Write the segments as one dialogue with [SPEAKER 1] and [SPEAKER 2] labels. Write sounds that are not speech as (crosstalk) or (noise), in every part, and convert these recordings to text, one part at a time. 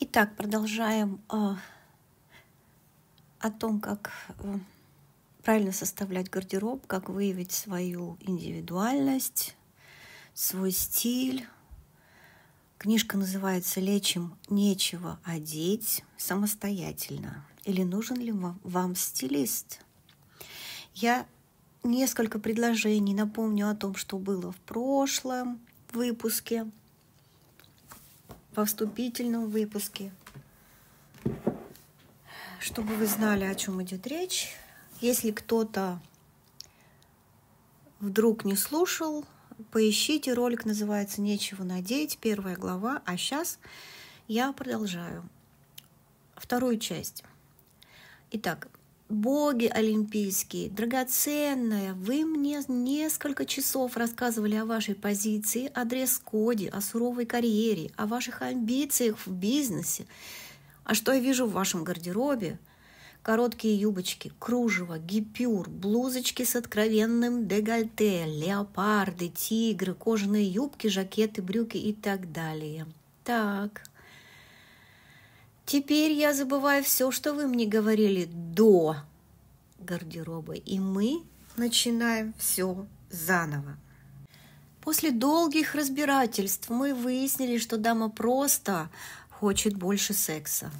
[SPEAKER 1] Итак, продолжаем э, о том, как э, правильно составлять гардероб, как выявить свою индивидуальность, свой стиль. Книжка называется «Лечим нечего одеть самостоятельно» или «Нужен ли вам стилист?» Я несколько предложений напомню о том, что было в прошлом выпуске – во вступительном выпуске, чтобы вы знали, о чем идет речь. Если кто-то вдруг не слушал, поищите, ролик называется «Нечего надеть», первая глава, а сейчас я продолжаю вторую часть. Итак, боги олимпийские, драгоценная, вы мне несколько часов рассказывали о вашей позиции, о дресс-коде, о суровой карьере, о ваших амбициях в бизнесе. А что я вижу в вашем гардеробе? Короткие юбочки, кружево, гипюр, блузочки с откровенным декольте, леопарды, тигры, кожаные юбки, жакеты, брюки и так далее. Так, Теперь я забываю все, что вы мне говорили до гардероба, и мы начинаем все заново. После долгих разбирательств мы выяснили, что дама просто хочет больше секса.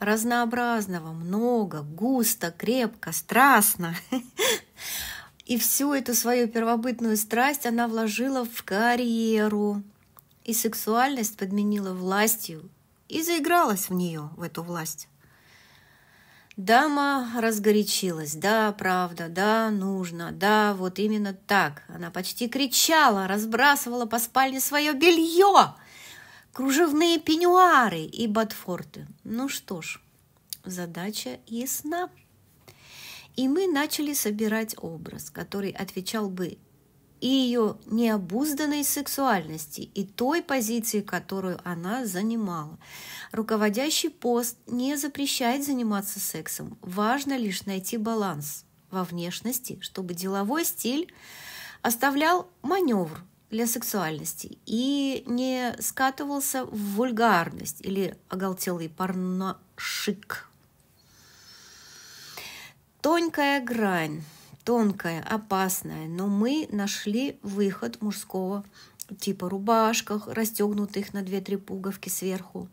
[SPEAKER 1] Разнообразного, много, густо, крепко, страстно. (laughs) И всю эту свою первобытную страсть она вложила в карьеру. И сексуальность подменила властью и заигралась в нее, в эту власть. Дама разгорячилась. Да, правда, да, нужно, да, вот именно так. Она почти кричала, разбрасывала по спальне свое белье, кружевные пеньюары и ботфорты. Ну что ж, задача ясна. И мы начали собирать образ, который отвечал бы и ее необузданной сексуальности и той позиции, которую она занимала. Руководящий пост не запрещает заниматься сексом. Важно лишь найти баланс во внешности, чтобы деловой стиль оставлял маневр для сексуальности и не скатывался в вульгарность или оголтелый порношик. Тонкая грань тонкая, опасная, но мы нашли выход мужского типа рубашках, расстегнутых на 2-3 пуговки сверху,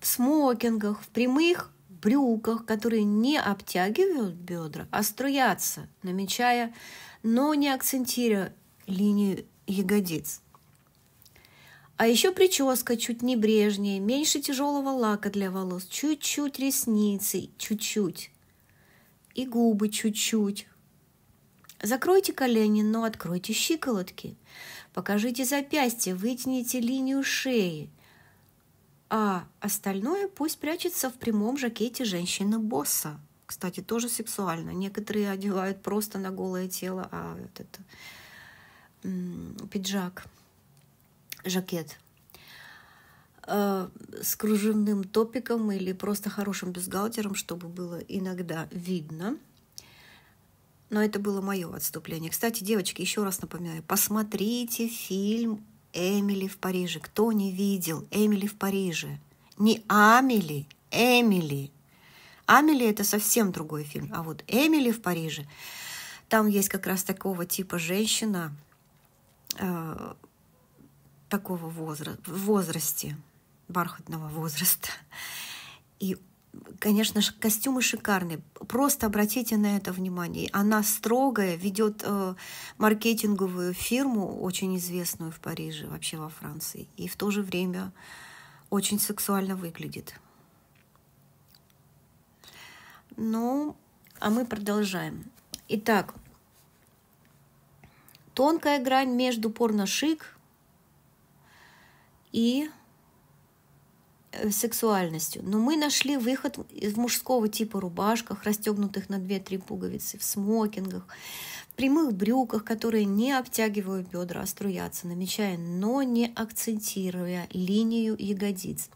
[SPEAKER 1] в смокингах, в прямых брюках, которые не обтягивают бедра, а струятся, намечая, но не акцентируя линию ягодиц. А еще прическа чуть небрежнее, меньше тяжелого лака для волос, чуть-чуть ресницы, чуть-чуть. И губы чуть-чуть, Закройте колени, но откройте щиколотки. Покажите запястье, вытяните линию шеи. А остальное пусть прячется в прямом жакете женщины-босса. Кстати, тоже сексуально. Некоторые одевают просто на голое тело, а вот это пиджак, жакет э, с кружевным топиком или просто хорошим бюстгальтером, чтобы было иногда видно – но это было мое отступление. Кстати, девочки, еще раз напоминаю, посмотрите фильм «Эмили в Париже». Кто не видел «Эмили в Париже»? Не «Амели», «Эмили». «Амели» — это совсем другой фильм. А вот «Эмили в Париже» там есть как раз такого типа женщина, э, такого возра- возрасте, бархатного возраста. И Конечно, же костюмы шикарные. Просто обратите на это внимание. Она строгая, ведет э, маркетинговую фирму, очень известную в Париже, вообще во Франции. И в то же время очень сексуально выглядит. Ну, а мы продолжаем. Итак, тонкая грань между порно шик и Э, сексуальностью. Но мы нашли выход в мужского типа рубашках, расстегнутых на 2-3 пуговицы, в смокингах, в прямых брюках, которые не обтягивают бедра, а струятся, намечая, но не акцентируя линию ягодиц.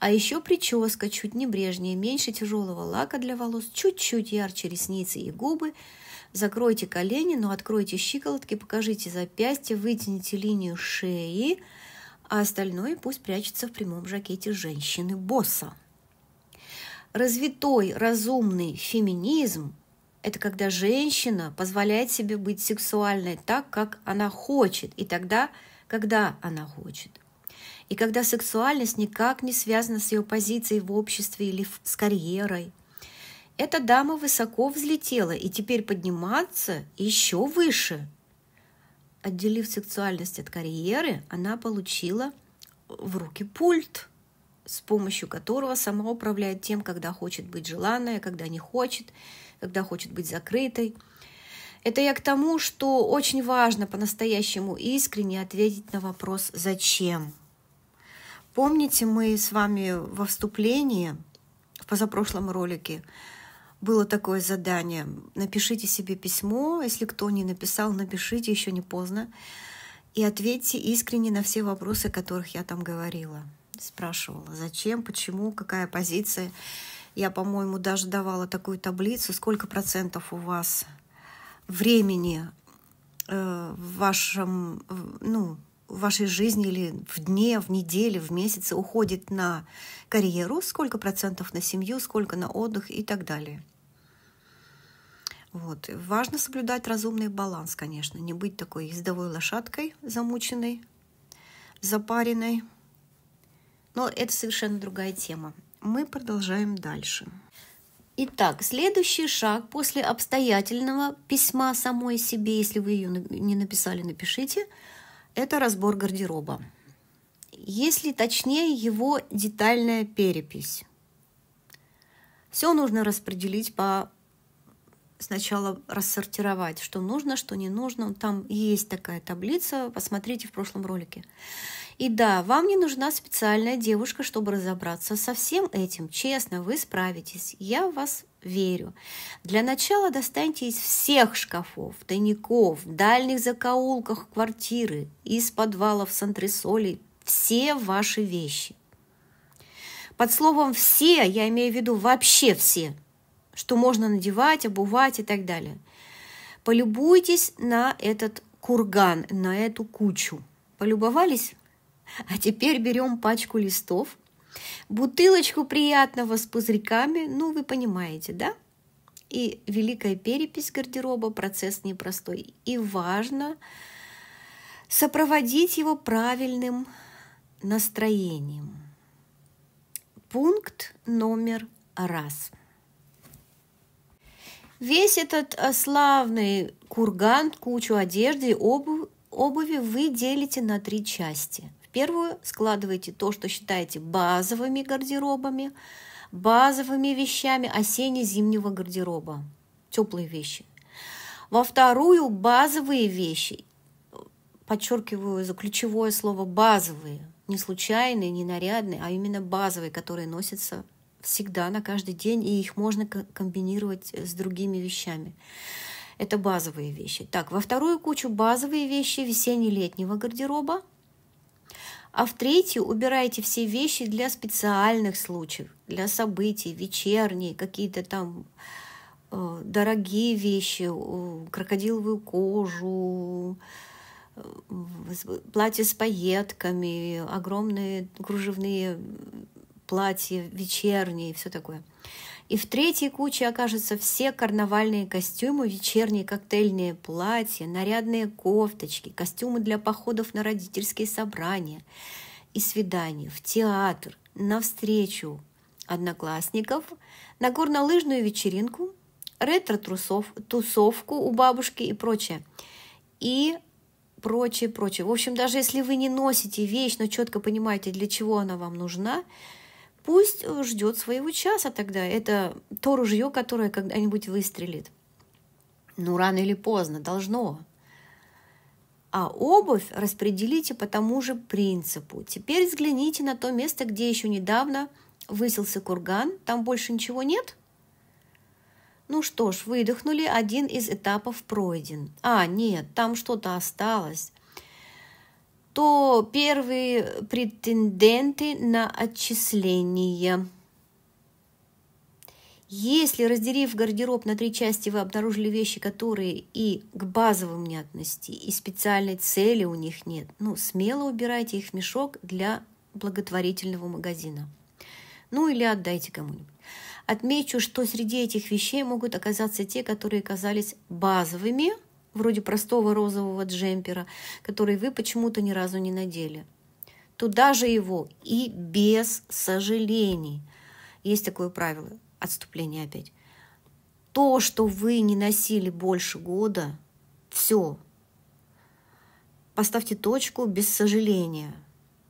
[SPEAKER 1] А еще прическа чуть небрежнее, меньше тяжелого лака для волос, чуть-чуть ярче ресницы и губы. Закройте колени, но откройте щиколотки, покажите запястье, вытяните линию шеи – а остальное пусть прячется в прямом жакете женщины-босса. Развитой, разумный феминизм – это когда женщина позволяет себе быть сексуальной так, как она хочет, и тогда, когда она хочет. И когда сексуальность никак не связана с ее позицией в обществе или с карьерой. Эта дама высоко взлетела и теперь подниматься еще выше – отделив сексуальность от карьеры, она получила в руки пульт, с помощью которого сама управляет тем, когда хочет быть желанной, когда не хочет, когда хочет быть закрытой. Это я к тому, что очень важно по-настоящему искренне ответить на вопрос «Зачем?». Помните, мы с вами во вступлении в позапрошлом ролике было такое задание. Напишите себе письмо, если кто не написал, напишите, еще не поздно. И ответьте искренне на все вопросы, о которых я там говорила. Спрашивала, зачем, почему, какая позиция. Я, по-моему, даже давала такую таблицу, сколько процентов у вас времени э, в вашем, ну, в вашей жизни или в дне, в неделе, в месяце уходит на карьеру, сколько процентов на семью, сколько на отдых и так далее. Вот. Важно соблюдать разумный баланс, конечно, не быть такой ездовой лошадкой, замученной, запаренной. Но это совершенно другая тема. Мы продолжаем дальше. Итак, следующий шаг после обстоятельного письма самой себе, если вы ее не написали, напишите – это разбор гардероба. Если точнее, его детальная перепись. Все нужно распределить по сначала рассортировать, что нужно, что не нужно. Там есть такая таблица, посмотрите в прошлом ролике. И да, вам не нужна специальная девушка, чтобы разобраться со всем этим. Честно, вы справитесь. Я вас верю. Для начала достаньте из всех шкафов, тайников, дальних закоулках квартиры, из подвалов с антресолей все ваши вещи. Под словом «все» я имею в виду вообще все, что можно надевать, обувать и так далее. Полюбуйтесь на этот курган, на эту кучу. Полюбовались? А теперь берем пачку листов – бутылочку приятного с пузырьками, ну вы понимаете, да? И великая перепись гардероба – процесс непростой. И важно сопроводить его правильным настроением. Пункт номер раз. Весь этот а, славный курган, кучу одежды и обуви вы делите на три части – первую складываете то, что считаете базовыми гардеробами, базовыми вещами осенне-зимнего гардероба, теплые вещи. Во вторую – базовые вещи. Подчеркиваю за ключевое слово «базовые», не случайные, не нарядные, а именно базовые, которые носятся всегда, на каждый день, и их можно комбинировать с другими вещами. Это базовые вещи. Так, во вторую кучу базовые вещи весенне-летнего гардероба – а в-третьих, убираете все вещи для специальных случаев, для событий, вечерние, какие-то там э, дорогие вещи, э, крокодиловую кожу, э, платье с пайетками, огромные кружевные платье вечернее и все такое. И в третьей куче окажутся все карнавальные костюмы, вечерние коктейльные платья, нарядные кофточки, костюмы для походов на родительские собрания и свидания, в театр, на встречу одноклассников, на горнолыжную вечеринку, ретро-тусовку у бабушки и прочее. И прочее, прочее. В общем, даже если вы не носите вещь, но четко понимаете, для чего она вам нужна, пусть ждет своего часа тогда. Это то ружье, которое когда-нибудь выстрелит. Ну, рано или поздно должно. А обувь распределите по тому же принципу. Теперь взгляните на то место, где еще недавно высился курган. Там больше ничего нет? Ну что ж, выдохнули, один из этапов пройден. А, нет, там что-то осталось кто первые претенденты на отчисление. Если, разделив гардероб на три части, вы обнаружили вещи, которые и к базовым не относятся, и специальной цели у них нет, ну, смело убирайте их в мешок для благотворительного магазина. Ну, или отдайте кому-нибудь. Отмечу, что среди этих вещей могут оказаться те, которые казались базовыми – вроде простого розового джемпера, который вы почему-то ни разу не надели. Туда же его и без сожалений. Есть такое правило, отступление опять. То, что вы не носили больше года, все. Поставьте точку без сожаления.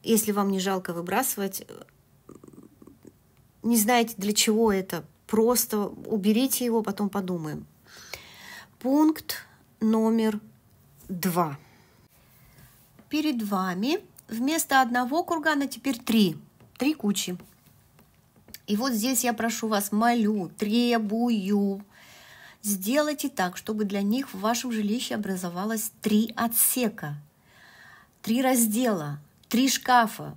[SPEAKER 1] Если вам не жалко выбрасывать, не знаете, для чего это, просто уберите его, потом подумаем. Пункт номер два. Перед вами вместо одного кургана теперь три, три кучи. И вот здесь я прошу вас, молю, требую, сделайте так, чтобы для них в вашем жилище образовалось три отсека, три раздела, три шкафа,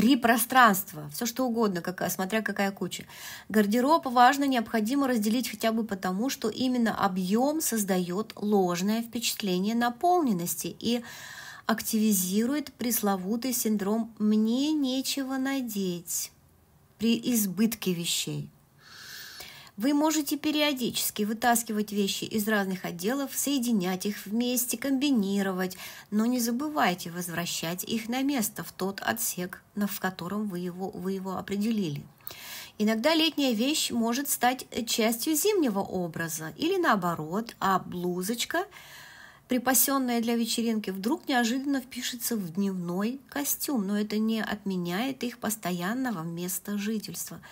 [SPEAKER 1] три пространства, все что угодно, как, смотря какая куча. Гардероб важно, необходимо разделить хотя бы потому, что именно объем создает ложное впечатление наполненности и активизирует пресловутый синдром «мне нечего надеть» при избытке вещей. Вы можете периодически вытаскивать вещи из разных отделов, соединять их вместе, комбинировать, но не забывайте возвращать их на место в тот отсек, в котором вы его, вы его определили. Иногда летняя вещь может стать э, частью зимнего образа или наоборот, а блузочка, припасенная для вечеринки, вдруг неожиданно впишется в дневной костюм, но это не отменяет их постоянного места жительства –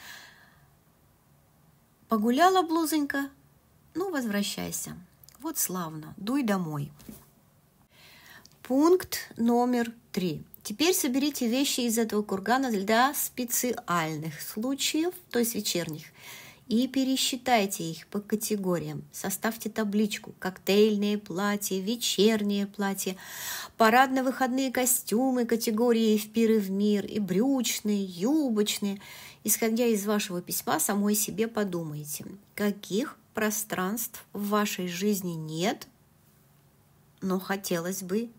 [SPEAKER 1] Погуляла блузонька? Ну, возвращайся. Вот славно. Дуй домой. Пункт номер три. Теперь соберите вещи из этого кургана для специальных случаев, то есть вечерних, и пересчитайте их по категориям. Составьте табличку «Коктейльные платья», «Вечерние платья», «Парадно-выходные костюмы» категории «В пир в мир» и «Брючные», «Юбочные» Исходя из вашего письма, самой себе подумайте, каких пространств в вашей жизни нет, но хотелось бы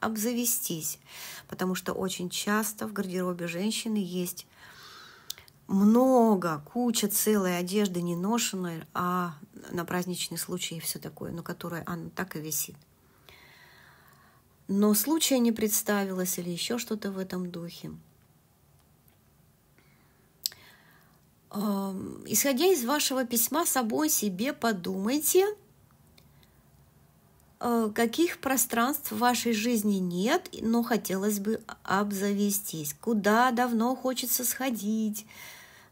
[SPEAKER 1] обзавестись, потому что очень часто в гардеробе женщины есть много, куча целой одежды не ношенной, а на праздничный случай и все такое, но которая она так и висит. Но случая не представилось или еще что-то в этом духе – Исходя из вашего письма, собой себе подумайте, э, каких пространств в вашей жизни нет, но хотелось бы обзавестись. Куда давно хочется сходить?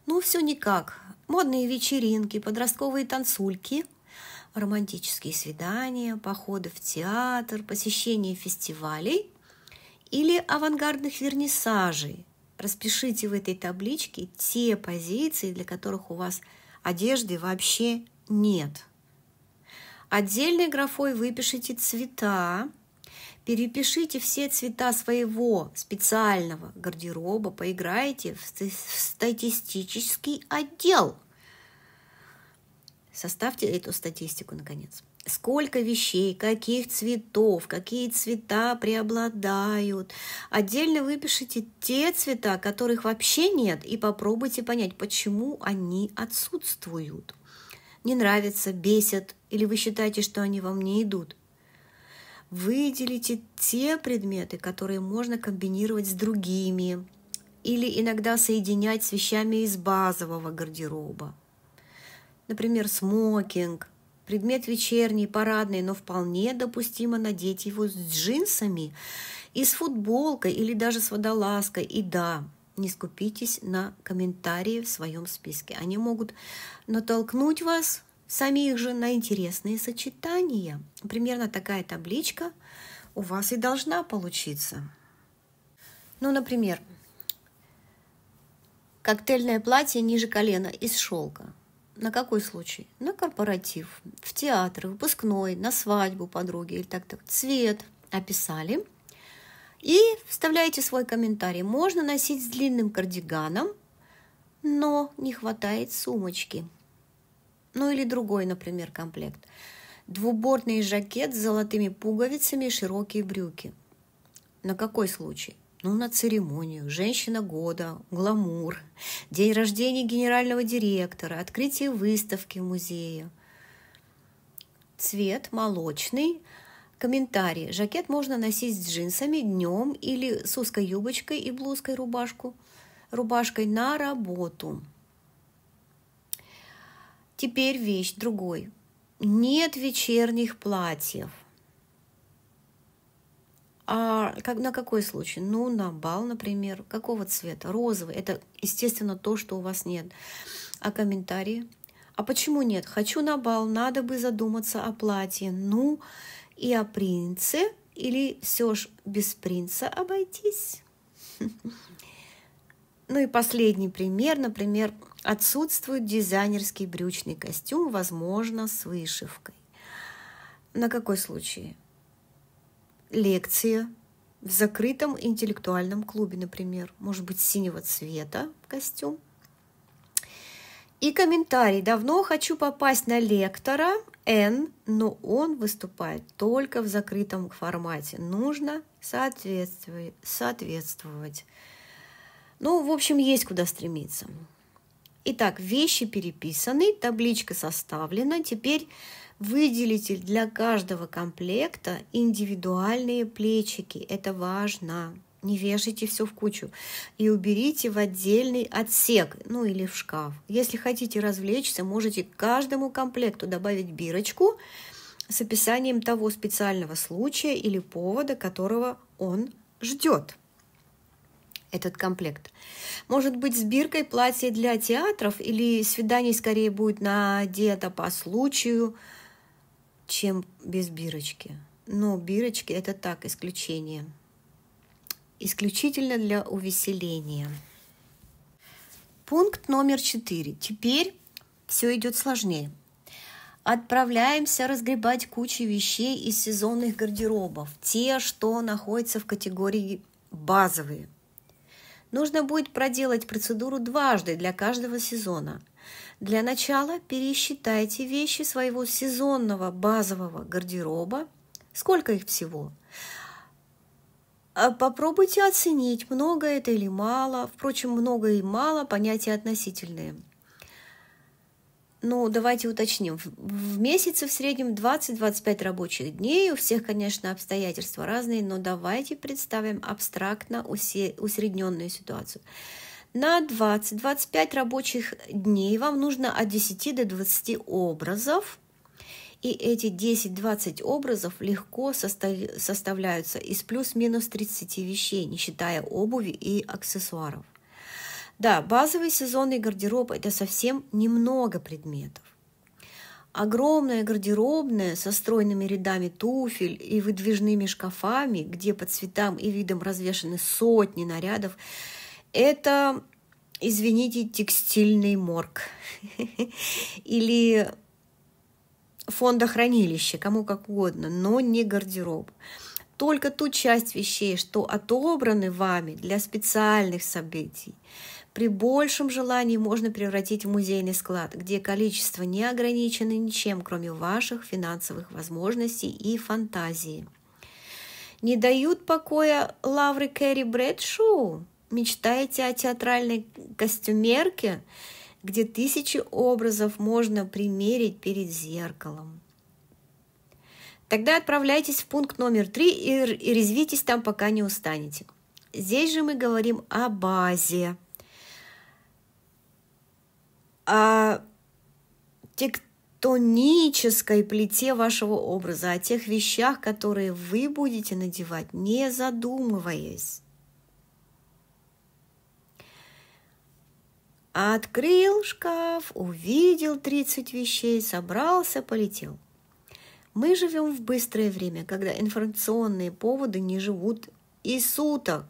[SPEAKER 1] Ну, все никак. Модные вечеринки, подростковые танцульки, романтические свидания, походы в театр, посещение фестивалей или авангардных вернисажей, распишите в этой табличке те позиции, для которых у вас одежды вообще нет. Отдельной графой выпишите цвета, перепишите все цвета своего специального гардероба, поиграйте в статистический отдел – Составьте эту статистику, наконец. Сколько вещей, каких цветов, какие цвета преобладают. Отдельно выпишите те цвета, которых вообще нет, и попробуйте понять, почему они отсутствуют. Не нравятся, бесят, или вы считаете, что они вам не идут. Выделите те предметы, которые можно комбинировать с другими, или иногда соединять с вещами из базового гардероба например, смокинг, предмет вечерний, парадный, но вполне допустимо надеть его с джинсами и с футболкой или даже с водолазкой. И да, не скупитесь на комментарии в своем списке. Они могут натолкнуть вас самих же на интересные сочетания. Примерно такая табличка у вас и должна получиться. Ну, например, коктейльное платье ниже колена из шелка. На какой случай? На корпоратив, в театр, выпускной, на свадьбу подруги или так-так. Цвет описали. И вставляете свой комментарий. Можно носить с длинным кардиганом, но не хватает сумочки. Ну или другой, например, комплект. Двубортный жакет с золотыми пуговицами и широкие брюки. На какой случай? ну, на церемонию, женщина года, гламур, день рождения генерального директора, открытие выставки в музее. Цвет молочный. Комментарий. Жакет можно носить с джинсами днем или с узкой юбочкой и блузкой рубашку, рубашкой на работу. Теперь вещь другой. Нет вечерних платьев – а как, на какой случай? Ну, на бал, например. Какого цвета? Розовый. Это, естественно, то, что у вас нет. А комментарии? А почему нет? Хочу на бал, надо бы задуматься о платье. Ну, и о принце. Или все ж без принца обойтись? (laughs) Ну и последний пример, например, отсутствует дизайнерский брючный костюм, возможно, с вышивкой. На какой случай? лекция в закрытом интеллектуальном клубе, например, может быть, синего цвета костюм. И комментарий. Давно хочу попасть на лектора Н, но он выступает только в закрытом формате. Нужно соответствовать. соответствовать. Ну, в общем, есть куда стремиться. Итак, вещи переписаны, табличка составлена. Теперь Выделите для каждого комплекта индивидуальные плечики. Это важно. Не вешайте все в кучу и уберите в отдельный отсек, ну или в шкаф. Если хотите развлечься, можете к каждому комплекту добавить бирочку с описанием того специального случая или повода, которого он ждет этот комплект. Может быть, с биркой платье для театров или свидание скорее будет надето по случаю чем без бирочки. Но бирочки это так, исключение. Исключительно для увеселения. Пункт номер четыре. Теперь все идет сложнее. Отправляемся разгребать кучи вещей из сезонных гардеробов, те, что находятся в категории базовые. Нужно будет проделать процедуру дважды для каждого сезона – для начала пересчитайте вещи своего сезонного базового гардероба. Сколько их всего? А, попробуйте оценить, много это или мало. Впрочем, много и мало – понятия относительные. Ну, давайте уточним. В месяце в среднем 20-25 рабочих дней. У всех, конечно, обстоятельства разные, но давайте представим абстрактно усредненную ситуацию. На 20-25 рабочих дней вам нужно от 10 до 20 образов. И эти 10-20 образов легко составляются из плюс-минус 30 вещей, не считая обуви и аксессуаров. Да, базовый сезонный гардероб – это совсем немного предметов. Огромная гардеробная со стройными рядами туфель и выдвижными шкафами, где по цветам и видам развешаны сотни нарядов, это, извините, текстильный морг (laughs) или фондохранилище, кому как угодно, но не гардероб. Только ту часть вещей, что отобраны вами для специальных событий, при большем желании можно превратить в музейный склад, где количество не ограничено ничем, кроме ваших финансовых возможностей и фантазии. Не дают покоя лавры Кэрри Брэдшоу? мечтаете о театральной костюмерке, где тысячи образов можно примерить перед зеркалом. Тогда отправляйтесь в пункт номер три и резвитесь там, пока не устанете. Здесь же мы говорим о базе, о тектонической плите вашего образа, о тех вещах, которые вы будете надевать, не задумываясь. Открыл шкаф, увидел 30 вещей, собрался, полетел. Мы живем в быстрое время, когда информационные поводы не живут и суток.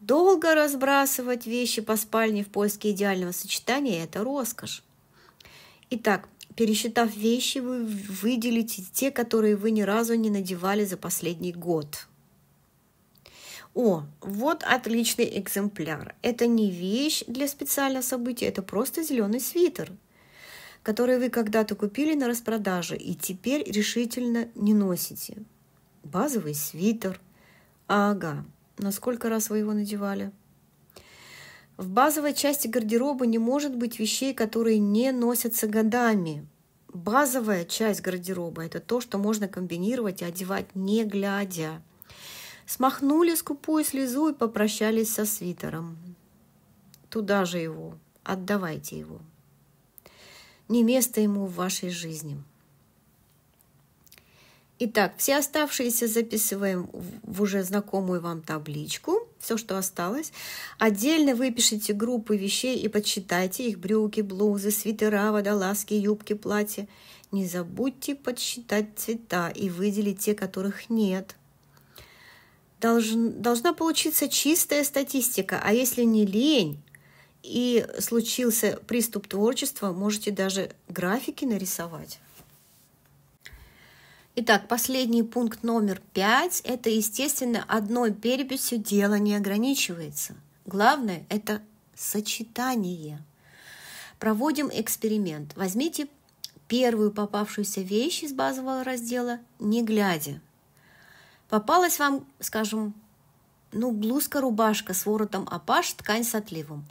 [SPEAKER 1] Долго разбрасывать вещи по спальне в поиске идеального сочетания – это роскошь. Итак, пересчитав вещи, вы выделите те, которые вы ни разу не надевали за последний год – о, вот отличный экземпляр. Это не вещь для специального события, это просто зеленый свитер, который вы когда-то купили на распродаже и теперь решительно не носите. Базовый свитер. Ага, на сколько раз вы его надевали? В базовой части гардероба не может быть вещей, которые не носятся годами. Базовая часть гардероба – это то, что можно комбинировать и одевать не глядя – смахнули скупую слезу и попрощались со свитером. Туда же его, отдавайте его. Не место ему в вашей жизни. Итак, все оставшиеся записываем в уже знакомую вам табличку, все, что осталось. Отдельно выпишите группы вещей и подсчитайте их брюки, блузы, свитера, водолазки, юбки, платья. Не забудьте подсчитать цвета и выделить те, которых нет – должен, должна получиться чистая статистика, а если не лень и случился приступ творчества, можете даже графики нарисовать. Итак, последний пункт номер пять – это, естественно, одной переписью дело не ограничивается. Главное – это сочетание. Проводим эксперимент. Возьмите первую попавшуюся вещь из базового раздела, не глядя – Попалась вам, скажем, ну, блузка-рубашка с воротом апаш, ткань с отливом.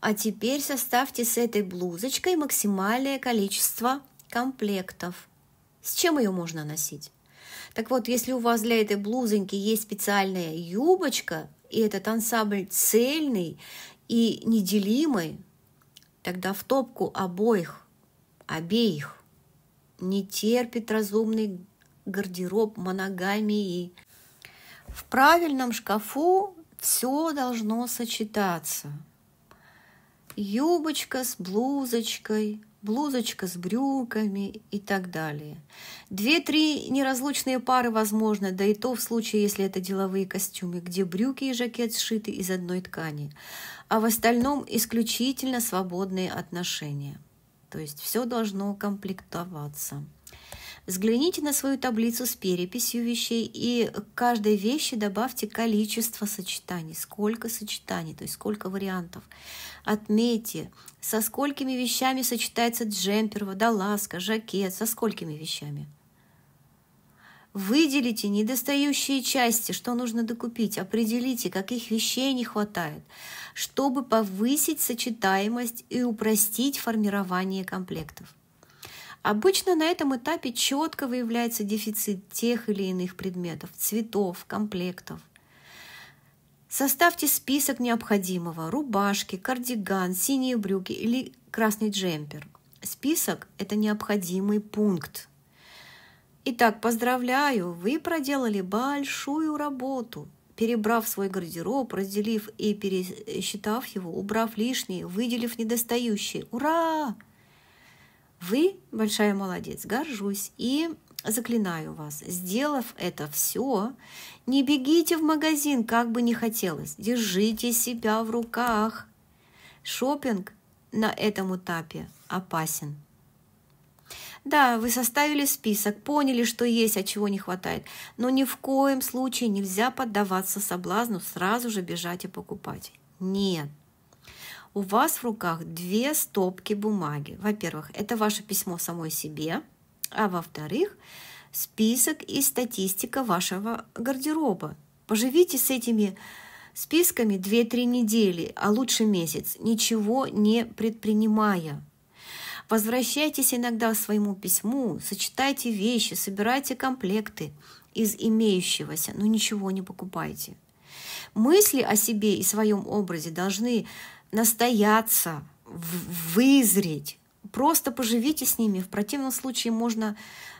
[SPEAKER 1] А теперь составьте с этой блузочкой максимальное количество комплектов. С чем ее можно носить? Так вот, если у вас для этой блузоньки есть специальная юбочка, и этот ансамбль цельный и неделимый, тогда в топку обоих, обеих не терпит разумный гардероб моногамии. В правильном шкафу все должно сочетаться. Юбочка с блузочкой, блузочка с брюками и так далее. Две-три неразлучные пары возможно, да и то в случае, если это деловые костюмы, где брюки и жакет сшиты из одной ткани, а в остальном исключительно свободные отношения. То есть все должно комплектоваться. Взгляните на свою таблицу с переписью вещей и к каждой вещи добавьте количество сочетаний, сколько сочетаний, то есть сколько вариантов. Отметьте, со сколькими вещами сочетается джемпер, водолазка, жакет, со сколькими вещами. Выделите недостающие части, что нужно докупить, определите, каких вещей не хватает, чтобы повысить сочетаемость и упростить формирование комплектов. Обычно на этом этапе четко выявляется дефицит тех или иных предметов, цветов, комплектов. Составьте список необходимого – рубашки, кардиган, синие брюки или красный джемпер. Список – это необходимый пункт. Итак, поздравляю, вы проделали большую работу, перебрав свой гардероб, разделив и пересчитав его, убрав лишнее, выделив недостающие. Ура! Вы большая молодец, горжусь и заклинаю вас, сделав это все, не бегите в магазин, как бы не хотелось, держите себя в руках. Шопинг на этом этапе опасен. Да, вы составили список, поняли, что есть, а чего не хватает, но ни в коем случае нельзя поддаваться соблазну сразу же бежать и покупать. Нет, у вас в руках две стопки бумаги. Во-первых, это ваше письмо самой себе, а во-вторых, список и статистика вашего гардероба. Поживите с этими списками 2-3 недели, а лучше месяц, ничего не предпринимая. Возвращайтесь иногда к своему письму, сочетайте вещи, собирайте комплекты из имеющегося, но ничего не покупайте. Мысли о себе и своем образе должны настояться, вызреть. Просто поживите с ними. В противном случае можно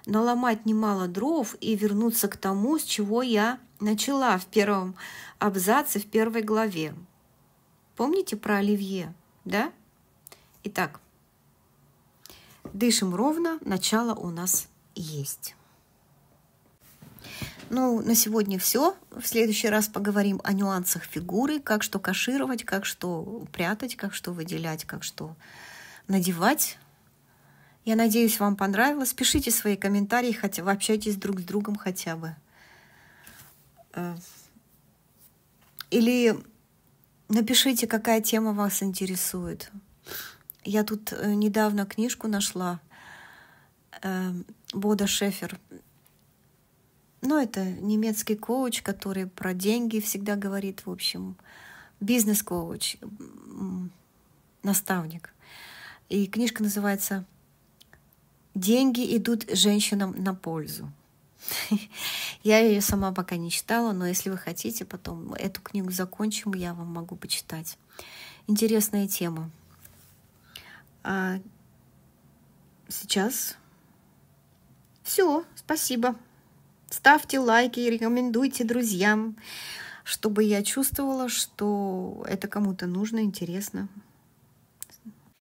[SPEAKER 1] наломать немало дров и вернуться к тому, с чего я начала в первом абзаце, в первой главе. Помните про оливье, да? Итак, дышим ровно, начало у нас есть. Ну, на сегодня все. В следующий раз поговорим о нюансах фигуры, как что кашировать, как что прятать, как что выделять, как что надевать. Я надеюсь, вам понравилось. Пишите свои комментарии, хотя бы общайтесь друг с другом хотя бы. Э, или напишите, какая тема вас интересует. Я тут э, недавно книжку нашла э, Бода Шефер ну, это немецкий коуч, который про деньги всегда говорит, в общем, бизнес-коуч, наставник. И книжка называется «Деньги идут женщинам на пользу». (laughs) Я ее сама пока не читала, но если вы хотите, потом эту книгу закончим, я вам могу почитать. Интересная тема. А сейчас все, спасибо. Ставьте лайки, рекомендуйте друзьям, чтобы я чувствовала, что это кому-то нужно, интересно.